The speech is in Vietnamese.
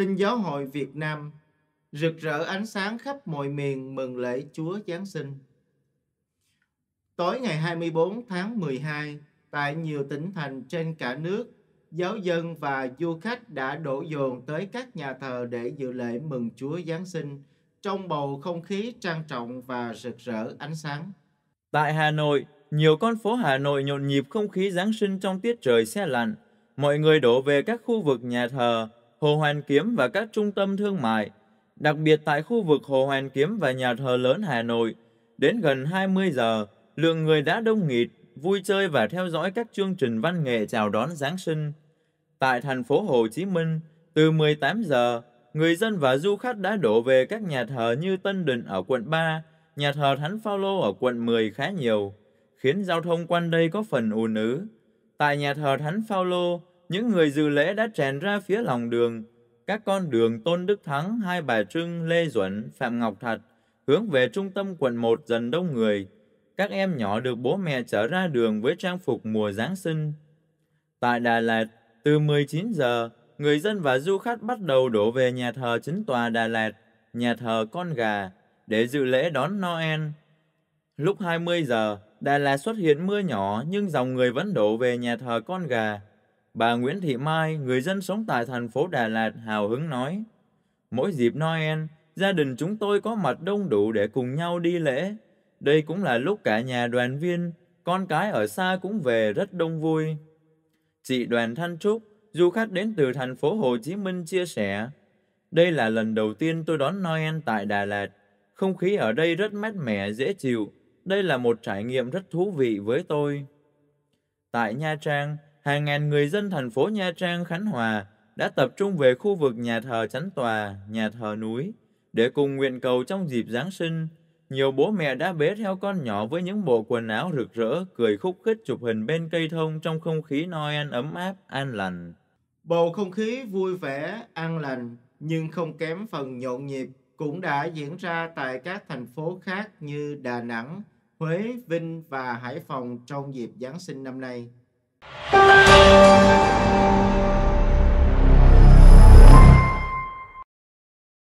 Tin giáo hội Việt Nam rực rỡ ánh sáng khắp mọi miền mừng lễ Chúa Giáng sinh. Tối ngày 24 tháng 12, tại nhiều tỉnh thành trên cả nước, giáo dân và du khách đã đổ dồn tới các nhà thờ để dự lễ mừng Chúa Giáng sinh trong bầu không khí trang trọng và rực rỡ ánh sáng. Tại Hà Nội, nhiều con phố Hà Nội nhộn nhịp không khí Giáng sinh trong tiết trời xe lạnh. Mọi người đổ về các khu vực nhà thờ, Hồ Hoàn Kiếm và các trung tâm thương mại, đặc biệt tại khu vực Hồ Hoàn Kiếm và nhà thờ lớn Hà Nội. Đến gần 20 giờ, lượng người đã đông nghịt, vui chơi và theo dõi các chương trình văn nghệ chào đón Giáng sinh. Tại thành phố Hồ Chí Minh, từ 18 giờ, người dân và du khách đã đổ về các nhà thờ như Tân Định ở quận 3, nhà thờ Thánh Phaolô ở quận 10 khá nhiều, khiến giao thông quanh đây có phần ùn ứ. Tại nhà thờ Thánh Phaolô, những người dự lễ đã trèn ra phía lòng đường, các con đường Tôn Đức Thắng, Hai Bà Trưng, Lê Duẩn, Phạm Ngọc Thạch hướng về trung tâm quận 1 dần đông người. Các em nhỏ được bố mẹ chở ra đường với trang phục mùa Giáng sinh. Tại Đà Lạt, từ 19 giờ, người dân và du khách bắt đầu đổ về nhà thờ chính tòa Đà Lạt, nhà thờ Con Gà, để dự lễ đón Noel. Lúc 20 giờ, Đà Lạt xuất hiện mưa nhỏ nhưng dòng người vẫn đổ về nhà thờ Con Gà Bà Nguyễn Thị Mai, người dân sống tại thành phố Đà Lạt hào hứng nói, mỗi dịp Noel, gia đình chúng tôi có mặt đông đủ để cùng nhau đi lễ. Đây cũng là lúc cả nhà đoàn viên, con cái ở xa cũng về rất đông vui. Chị Đoàn Thanh Trúc, du khách đến từ thành phố Hồ Chí Minh chia sẻ, đây là lần đầu tiên tôi đón Noel tại Đà Lạt. Không khí ở đây rất mát mẻ, dễ chịu. Đây là một trải nghiệm rất thú vị với tôi. Tại Nha Trang, hàng ngàn người dân thành phố Nha Trang, Khánh Hòa đã tập trung về khu vực nhà thờ Chánh Tòa, nhà thờ núi để cùng nguyện cầu trong dịp Giáng sinh. Nhiều bố mẹ đã bế theo con nhỏ với những bộ quần áo rực rỡ, cười khúc khích chụp hình bên cây thông trong không khí Noel ấm áp, an lành. Bầu không khí vui vẻ, an lành nhưng không kém phần nhộn nhịp cũng đã diễn ra tại các thành phố khác như Đà Nẵng, Huế, Vinh và Hải Phòng trong dịp Giáng sinh năm nay. Thank you.